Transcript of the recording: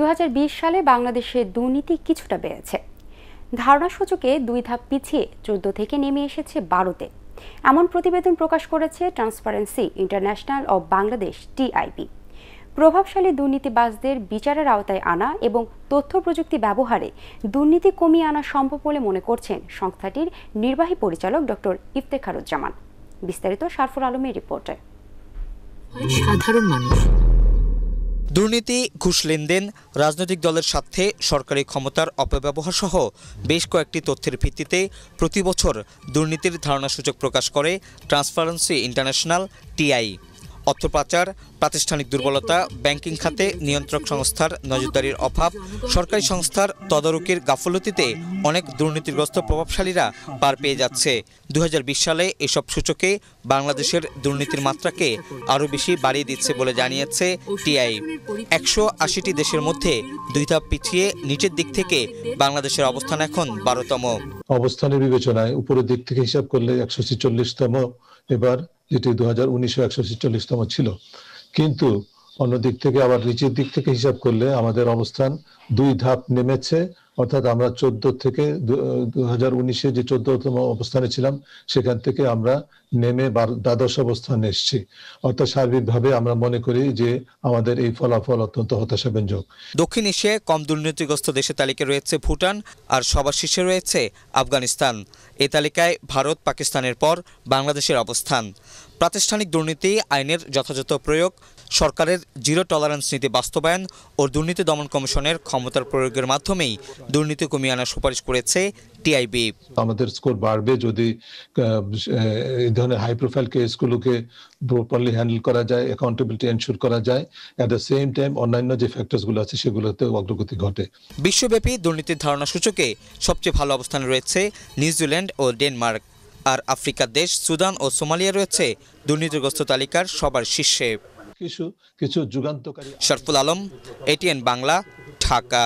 দু সালে বাংলাদেশে দুর্নীতি কিছুটা বেড়েছে ধারণা সূচকে দুই ধাপ পিছিয়ে চোদ্দ থেকে নেমে এসেছে বারোতে এমন প্রতিবেদন প্রকাশ করেছে Transparency International of Bangladesh TIB প্রভাবশালী দুর্নীতিবাজদের বিচারের আওতায় আনা এবং তথ্য প্রযুক্তি ব্যবহারে দুর্নীতি কমিয়ে আনা সম্ভব বলে মনে করছেন সংস্থাটির নির্বাহী পরিচালক ডক্টর ইফতেখারুজ্জামান বিস্তারিত সারফুর আলমের রিপোর্টে সাধারণ মানুষ দুর্নীতি ঘুষ লেনদেন রাজনৈতিক দলের স্বার্থে সরকারি ক্ষমতার অপব্যবহার সহ বেশ কয়েকটি তথ্যের ভিত্তিতে প্রতি বছর দুর্নীতির ধারণা সূচক প্রকাশ করে ট্রান্সপারেন্সি ইন্টারন্যাশনাল টিআই অর্থপাচার প্রাতিষ্ঠানিক দুর্বলতা ব্যাংকিং খাতে নিয়ন্ত্রক সংস্থার নজরদারির অভাব সরকারি সংস্থার তদারকির গাফলতিতে অনেক দুর্নীতিগ্রস্ত প্রভাবশালীরা পার পেয়ে যাচ্ছে দু সালে এসব সূচকে বাংলাদেশের দুর্নীতির মাত্রাকে আরও বেশি বাড়িয়ে দিচ্ছে বলে জানিয়েছে টিআই একশো আশিটি দেশের মধ্যে দুই ধাপ পিছিয়ে নিচের দিক থেকে বাংলাদেশের অবস্থান এখন বারোতম অবস্থানের বিবেচনায় উপরের দিক থেকে হিসাব করলে একশো ছেচল্লিশতম এবার যেটি দু হাজার উনিশশো একশো ছেচল্লিশতম ছিল কিন্তু অন্য দিক থেকে আবার নিচের দিক থেকে হিসাব করলে আমাদের অবস্থান দুই ধাপ নেমেছে অর্থাৎ আমরা চোদ্দ থেকে দু যে চোদ্দতম অবস্থানে ছিলাম সেখান থেকে আমরা নেমে দ্বাদশ অবস্থানে এসছি অর্থাৎ সার্বিকভাবে আমরা মনে করি যে আমাদের এই ফলাফল অত্যন্ত হতাশাব্যঞ্জক দক্ষিণ এশিয়ায় কম দুর্নীতিগ্রস্ত দেশের তালিকা রয়েছে ভুটান আর সবার শীর্ষে রয়েছে আফগানিস্তান এ তালিকায় ভারত পাকিস্তানের পর বাংলাদেশের অবস্থান প্রাতিষ্ঠানিক দুর্নীতি আইনের যথাযথ প্রয়োগ সরকারের জিরো টলারেন্স নীতি বাস্তবায়ন ও দুর্নীতি দমন কমিশনের ক্ষমতার প্রয়োগের মাধ্যমেই দুর্নীতি কমিয়ে আনার সুপারিশ করেছে টিআইবি আমাদের স্কোর বাড়বে যদি এই ধরনের হাই প্রোফাইল কেসগুলোকে প্রপারলি হ্যান্ডেল করা যায় অ্যাকাউন্টেবিলিটি এনশিওর করা যায় অ্যাট দ্য সেম টাইম অন্যান্য যে ফ্যাক্টরসগুলো আছে সেগুলোতে অগ্রগতি ঘটে বিশ্বব্যাপী দুর্নীতির ধারণা সূচকে সবচেয়ে ভালো অবস্থানে রয়েছে নিউজিল্যান্ড ও ডেনমার্ক আর আফ্রিকার দেশ সুদান ও সোমালিয়া রয়েছে দুর্নীতিগ্রস্ত তালিকার সবার শীর্ষে কিছু কিছু যুগান্তকারী শরফুল আলম এটিএন বাংলা ঢাকা